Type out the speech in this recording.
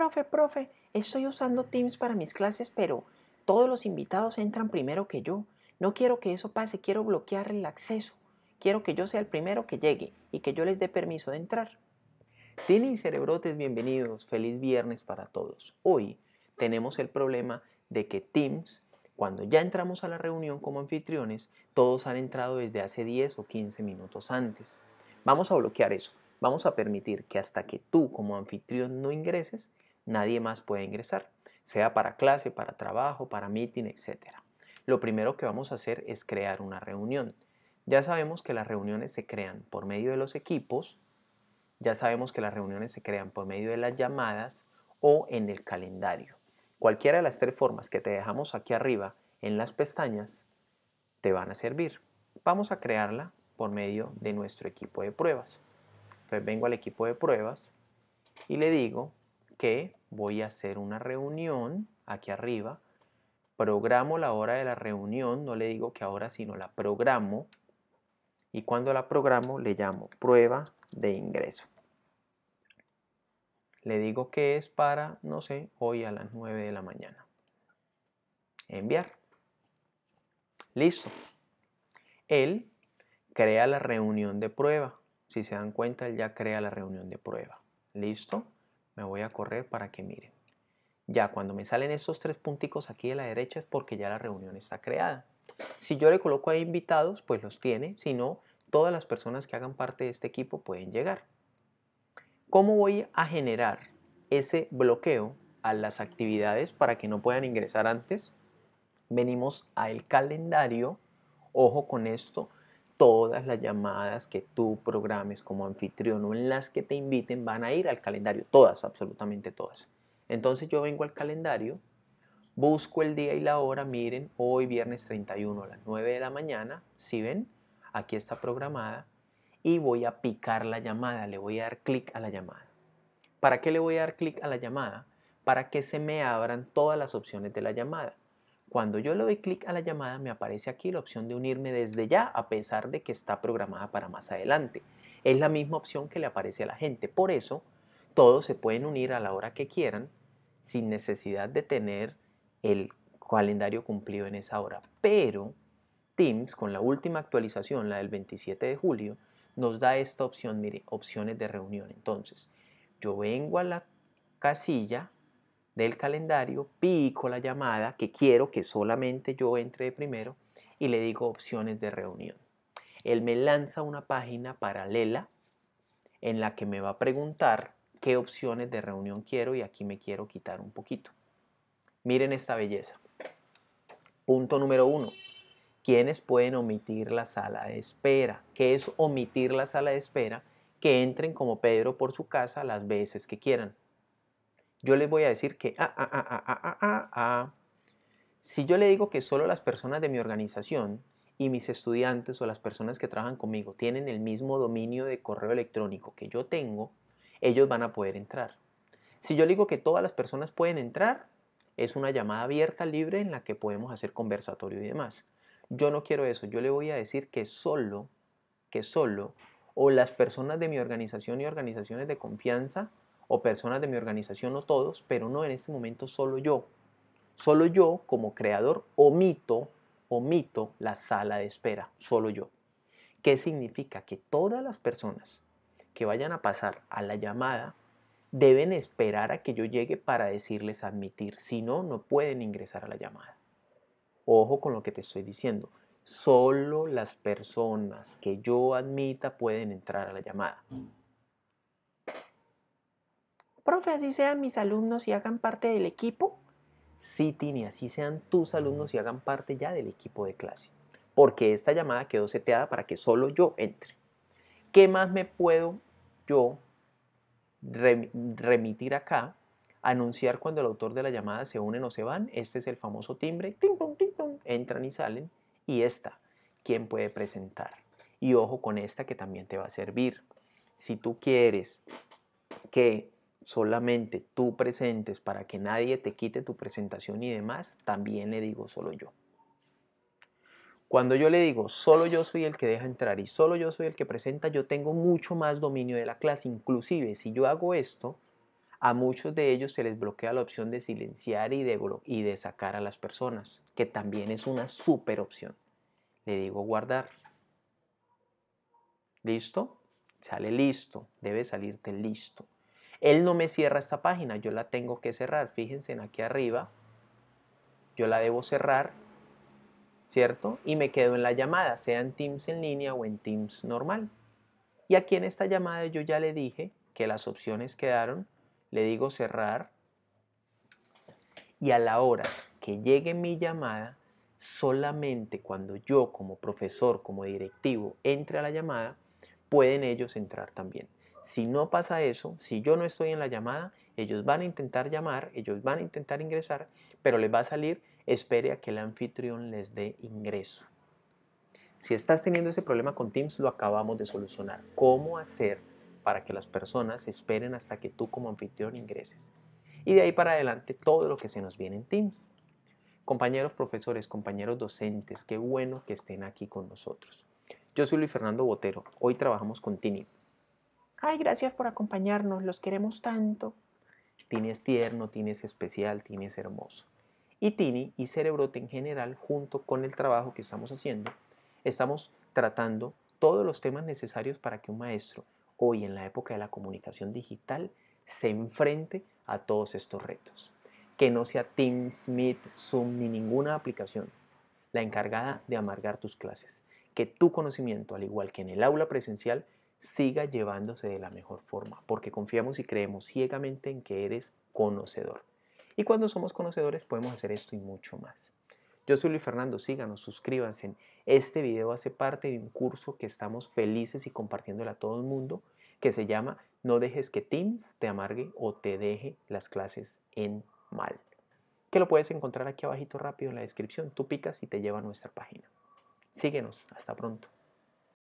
profe, profe, estoy usando Teams para mis clases, pero todos los invitados entran primero que yo. No quiero que eso pase, quiero bloquear el acceso. Quiero que yo sea el primero que llegue y que yo les dé permiso de entrar. Tini y cerebrotes, bienvenidos. Feliz viernes para todos. Hoy tenemos el problema de que Teams, cuando ya entramos a la reunión como anfitriones, todos han entrado desde hace 10 o 15 minutos antes. Vamos a bloquear eso. Vamos a permitir que hasta que tú como anfitrión no ingreses, nadie más puede ingresar, sea para clase, para trabajo, para meeting, etc. Lo primero que vamos a hacer es crear una reunión. Ya sabemos que las reuniones se crean por medio de los equipos, ya sabemos que las reuniones se crean por medio de las llamadas o en el calendario. Cualquiera de las tres formas que te dejamos aquí arriba en las pestañas te van a servir. Vamos a crearla por medio de nuestro equipo de pruebas. Entonces vengo al equipo de pruebas y le digo que voy a hacer una reunión aquí arriba, programo la hora de la reunión, no le digo que ahora, sino la programo, y cuando la programo le llamo prueba de ingreso. Le digo que es para, no sé, hoy a las 9 de la mañana. Enviar. Listo. Él crea la reunión de prueba. Si se dan cuenta, él ya crea la reunión de prueba. ¿Listo? me voy a correr para que miren. Ya cuando me salen estos tres punticos aquí de la derecha es porque ya la reunión está creada. Si yo le coloco a invitados, pues los tiene. Si no, todas las personas que hagan parte de este equipo pueden llegar. ¿Cómo voy a generar ese bloqueo a las actividades para que no puedan ingresar antes? Venimos al calendario. Ojo con esto todas las llamadas que tú programes como anfitrión o en las que te inviten van a ir al calendario, todas, absolutamente todas. Entonces yo vengo al calendario, busco el día y la hora, miren, hoy viernes 31 a las 9 de la mañana, si ven, aquí está programada, y voy a picar la llamada, le voy a dar clic a la llamada. ¿Para qué le voy a dar clic a la llamada? Para que se me abran todas las opciones de la llamada. Cuando yo le doy clic a la llamada me aparece aquí la opción de unirme desde ya a pesar de que está programada para más adelante. Es la misma opción que le aparece a la gente. Por eso todos se pueden unir a la hora que quieran sin necesidad de tener el calendario cumplido en esa hora. Pero Teams con la última actualización, la del 27 de julio, nos da esta opción, mire, opciones de reunión. Entonces, yo vengo a la casilla del calendario, pico la llamada que quiero que solamente yo entre primero y le digo opciones de reunión. Él me lanza una página paralela en la que me va a preguntar qué opciones de reunión quiero y aquí me quiero quitar un poquito. Miren esta belleza. Punto número uno. ¿Quiénes pueden omitir la sala de espera? ¿Qué es omitir la sala de espera? Que entren como Pedro por su casa las veces que quieran yo les voy a decir que ah, ah, ah, ah, ah, ah, ah. Si yo le digo que solo las personas de mi organización y mis estudiantes o las personas que trabajan conmigo tienen el mismo dominio de correo electrónico que yo tengo, ellos van a poder entrar. Si yo digo que todas las personas pueden entrar, es una llamada abierta, libre, en la que podemos hacer conversatorio y demás. Yo no quiero eso, yo le voy a decir que solo, que solo, o las personas de mi organización y organizaciones de confianza o personas de mi organización, o todos, pero no en este momento solo yo. Solo yo como creador omito, omito la sala de espera, solo yo. ¿Qué significa? Que todas las personas que vayan a pasar a la llamada deben esperar a que yo llegue para decirles admitir. Si no, no pueden ingresar a la llamada. Ojo con lo que te estoy diciendo. Solo las personas que yo admita pueden entrar a la llamada. Profe, así sean mis alumnos y hagan parte del equipo. Sí, Tini, así sean tus alumnos y hagan parte ya del equipo de clase. Porque esta llamada quedó seteada para que solo yo entre. ¿Qué más me puedo yo remitir acá? Anunciar cuando el autor de la llamada se unen o se van. Este es el famoso timbre. Tim, Entran y salen. Y esta, ¿quién puede presentar? Y ojo con esta que también te va a servir. Si tú quieres que solamente tú presentes para que nadie te quite tu presentación y demás, también le digo solo yo. Cuando yo le digo solo yo soy el que deja entrar y solo yo soy el que presenta, yo tengo mucho más dominio de la clase. Inclusive si yo hago esto, a muchos de ellos se les bloquea la opción de silenciar y de, y de sacar a las personas, que también es una super opción. Le digo guardar. ¿Listo? Sale listo. Debe salirte listo. Él no me cierra esta página, yo la tengo que cerrar. Fíjense en aquí arriba, yo la debo cerrar, ¿cierto? Y me quedo en la llamada, sea en Teams en línea o en Teams normal. Y aquí en esta llamada yo ya le dije que las opciones quedaron, le digo cerrar y a la hora que llegue mi llamada, solamente cuando yo como profesor, como directivo, entre a la llamada, pueden ellos entrar también. Si no pasa eso, si yo no estoy en la llamada, ellos van a intentar llamar, ellos van a intentar ingresar, pero les va a salir, espere a que el anfitrión les dé ingreso. Si estás teniendo ese problema con Teams, lo acabamos de solucionar. ¿Cómo hacer para que las personas esperen hasta que tú como anfitrión ingreses? Y de ahí para adelante todo lo que se nos viene en Teams. Compañeros profesores, compañeros docentes, qué bueno que estén aquí con nosotros. Yo soy Luis Fernando Botero, hoy trabajamos con Tini. Ay, gracias por acompañarnos, los queremos tanto. Tini es tierno, Tini es especial, Tini es hermoso. Y Tini y Cerebrote en general, junto con el trabajo que estamos haciendo, estamos tratando todos los temas necesarios para que un maestro, hoy en la época de la comunicación digital, se enfrente a todos estos retos. Que no sea Teams, Meet, Zoom ni ninguna aplicación la encargada de amargar tus clases. Que tu conocimiento, al igual que en el aula presencial, siga llevándose de la mejor forma, porque confiamos y creemos ciegamente en que eres conocedor. Y cuando somos conocedores podemos hacer esto y mucho más. Yo soy Luis Fernando, síganos, suscríbanse. Este video hace parte de un curso que estamos felices y compartiéndolo a todo el mundo, que se llama No dejes que Teams te amargue o te deje las clases en mal. Que lo puedes encontrar aquí abajito rápido en la descripción. Tú picas y te lleva a nuestra página. Síguenos, hasta pronto.